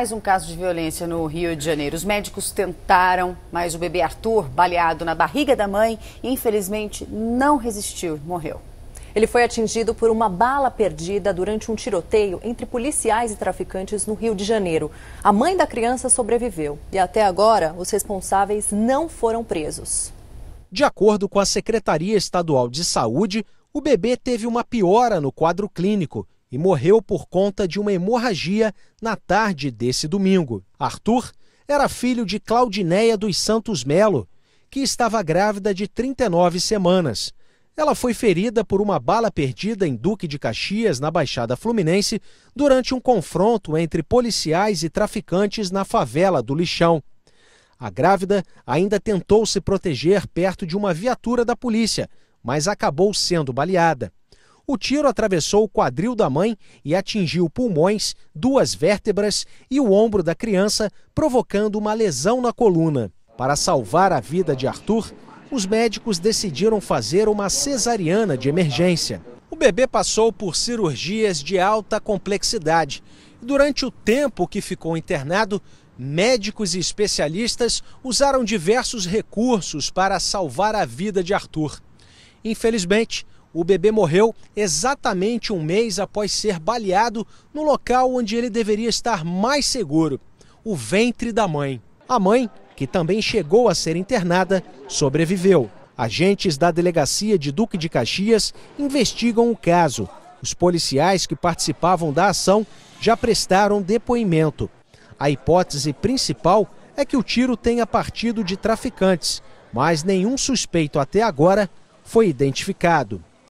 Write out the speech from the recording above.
Mais um caso de violência no Rio de Janeiro. Os médicos tentaram, mas o bebê Arthur, baleado na barriga da mãe, infelizmente não resistiu e morreu. Ele foi atingido por uma bala perdida durante um tiroteio entre policiais e traficantes no Rio de Janeiro. A mãe da criança sobreviveu e até agora os responsáveis não foram presos. De acordo com a Secretaria Estadual de Saúde, o bebê teve uma piora no quadro clínico e morreu por conta de uma hemorragia na tarde desse domingo. Arthur era filho de Claudineia dos Santos Melo, que estava grávida de 39 semanas. Ela foi ferida por uma bala perdida em Duque de Caxias, na Baixada Fluminense, durante um confronto entre policiais e traficantes na favela do Lixão. A grávida ainda tentou se proteger perto de uma viatura da polícia, mas acabou sendo baleada. O tiro atravessou o quadril da mãe e atingiu pulmões, duas vértebras e o ombro da criança, provocando uma lesão na coluna. Para salvar a vida de Arthur, os médicos decidiram fazer uma cesariana de emergência. O bebê passou por cirurgias de alta complexidade. Durante o tempo que ficou internado, médicos e especialistas usaram diversos recursos para salvar a vida de Arthur. Infelizmente, o bebê morreu exatamente um mês após ser baleado no local onde ele deveria estar mais seguro o ventre da mãe. A mãe, que também chegou a ser internada, sobreviveu. Agentes da delegacia de Duque de Caxias investigam o caso. Os policiais que participavam da ação já prestaram depoimento. A hipótese principal é que o tiro tenha partido de traficantes, mas nenhum suspeito até agora foi identificado.